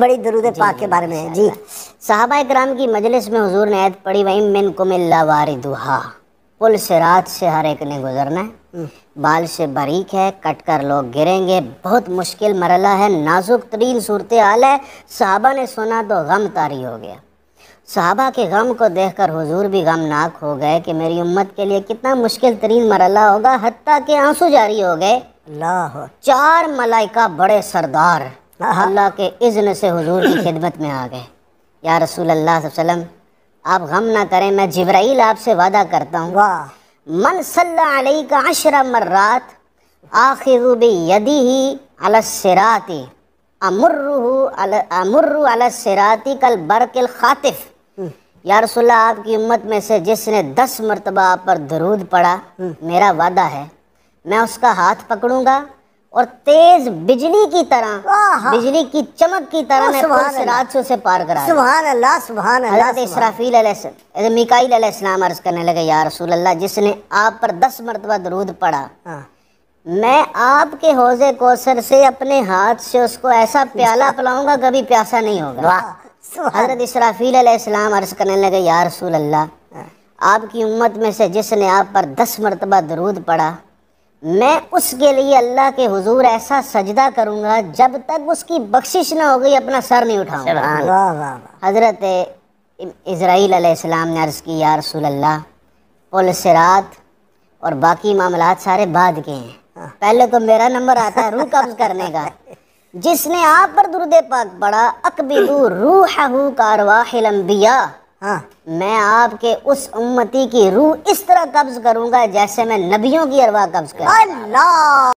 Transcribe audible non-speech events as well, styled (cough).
बड़ी दरूद पाक के बारे में है जी साहबा कराम की मजलिस में हुजूर ने आयत पढ़ी वही मिन कुमिल दुहा पुल से रात से हर एक ने गुजरना है हम्म। बाल से बारीक है कट कर लोग गिरेंगे बहुत मुश्किल मरला है नाजुक तरीन सूरत हाल है साहबा ने सुना तो गम तारी हो गया साहबा के गम को देखकर हुजूर भी गमनाक हो गए कि मेरी उम्मत के लिए कितना मुश्किल तरीन मरला होगा हती के आंसू जारी हो गए अल्लाह चार मलाइका बड़े सरदार Uh-huh. अल्लाह के इज़्न से हुजूर की खिदमत में आ गए या रसूल अल्लाह वसल्लम आप गम ना करें मैं जबराइल आपसे वादा करता हूँ मन सल्लाई का अशरा मर्रात आखिर यदि ही अलसराती अमर्रू अलसराती कल बरकिल खातिफ हम्म। या रसूल आपकी उम्मत में से जिसने दस मरतबा आप पर दरूद पड़ा हम्म। मेरा वादा है मैं उसका हाथ पकड़ूंगा और तेज बिजली की तरह बिजली की चमक की तरह से पार करा सुभान अल्लाह सुभान अल्लाह इसराफील अलैहिस्सलाम अर्ज करने लगे या रसूल अल्लाह जिसने आप पर दस मरतबा दरूद पढ़ा हाँ। मैं आपके हौजे कोसर से अपने हाथ से उसको ऐसा प्याला (laughs) पिलाऊंगा कभी प्यासा नहीं होगा हजरत इसराफील अलैहिस्सलाम अर्ज करने लगे या रसूल अल्लाह हाँ। आपकी उम्मत में से जिसने आप पर दस मरतबा दरूद पढ़ा मैं उसके लिए अल्लाह के हुजूर ऐसा सजदा करूंगा जब तक उसकी बख्शिश ना हो गई अपना सर नहीं उठाऊंगा हाँ। हाँ। हजरत इसराइल सलाम ने अर्ज़ की या पुलसरात और बाकी मामला सारे बाद के हैं हाँ। पहले तो मेरा नंबर आता है रूह कब्ज करने का जिसने आप पर दुर्द पाक पढ़ा अकबी रूह हु हाँ मैं आपके उस उम्मती की रूह इस तरह कब्ज करूंगा जैसे मैं नबियों की अरवा कब्ज कर अल्लाह